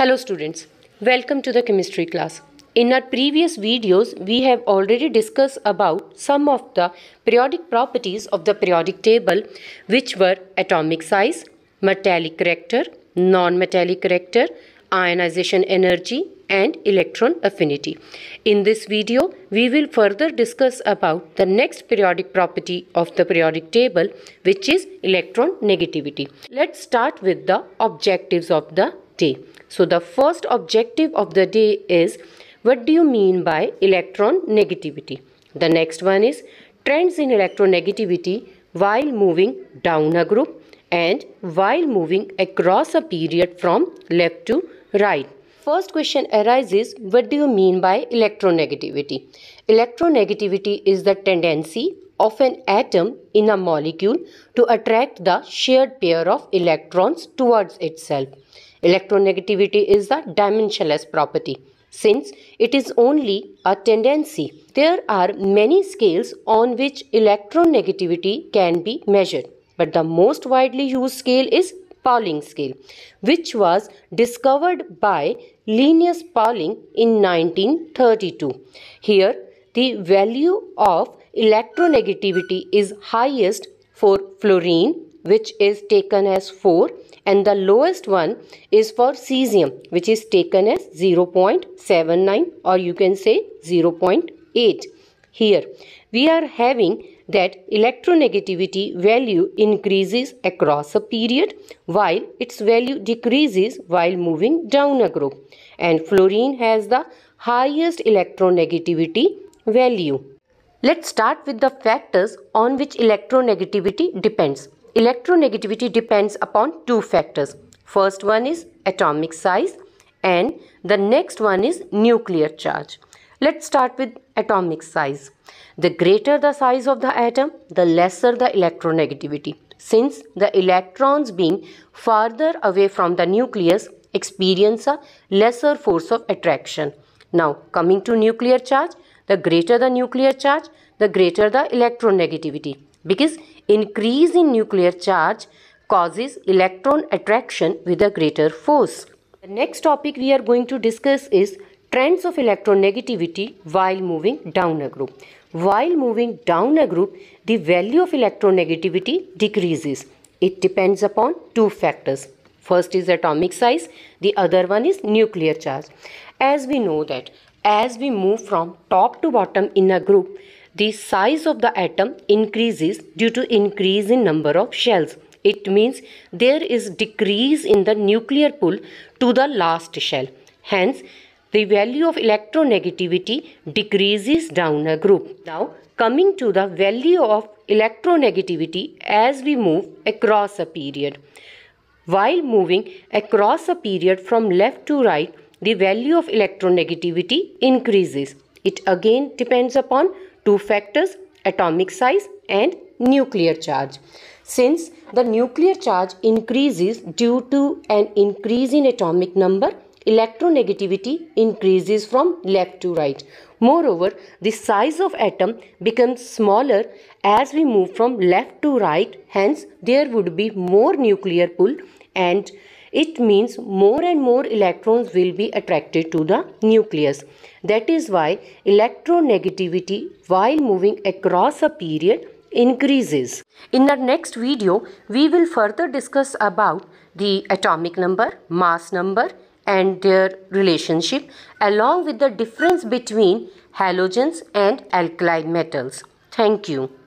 Hello students, welcome to the chemistry class. In our previous videos, we have already discussed about some of the periodic properties of the periodic table which were atomic size, metallic character, non-metallic character, ionization energy and electron affinity. In this video, we will further discuss about the next periodic property of the periodic table which is electron negativity. Let's start with the objectives of the day. So the first objective of the day is what do you mean by electron negativity? The next one is trends in electronegativity while moving down a group and while moving across a period from left to right. First question arises what do you mean by electronegativity? Electronegativity is the tendency of an atom in a molecule to attract the shared pair of electrons towards itself. Electronegativity is a dimensionless property. Since it is only a tendency, there are many scales on which electronegativity can be measured. But the most widely used scale is Pauling scale, which was discovered by Linus Pauling in 1932. Here, the value of electronegativity is highest for fluorine which is taken as 4 and the lowest one is for cesium which is taken as 0.79 or you can say 0.8. Here we are having that electronegativity value increases across a period while its value decreases while moving down a group and fluorine has the highest electronegativity value. Let's start with the factors on which electronegativity depends. Electronegativity depends upon two factors. First one is atomic size and the next one is nuclear charge. Let's start with atomic size. The greater the size of the atom, the lesser the electronegativity. Since the electrons being farther away from the nucleus experience a lesser force of attraction. Now coming to nuclear charge, the greater the nuclear charge, the greater the electronegativity because increase in nuclear charge causes electron attraction with a greater force. The next topic we are going to discuss is trends of electronegativity while moving down a group. While moving down a group, the value of electronegativity decreases. It depends upon two factors. First is atomic size, the other one is nuclear charge. As we know that as we move from top to bottom in a group, the size of the atom increases due to increase in number of shells. It means there is decrease in the nuclear pull to the last shell. Hence, the value of electronegativity decreases down a group. Now, coming to the value of electronegativity as we move across a period. While moving across a period from left to right, the value of electronegativity increases. It again depends upon two factors atomic size and nuclear charge. Since the nuclear charge increases due to an increase in atomic number, electronegativity increases from left to right. Moreover, the size of atom becomes smaller as we move from left to right, hence there would be more nuclear pull and it means more and more electrons will be attracted to the nucleus. That is why electronegativity while moving across a period increases. In our next video, we will further discuss about the atomic number, mass number and their relationship along with the difference between halogens and alkali metals. Thank you.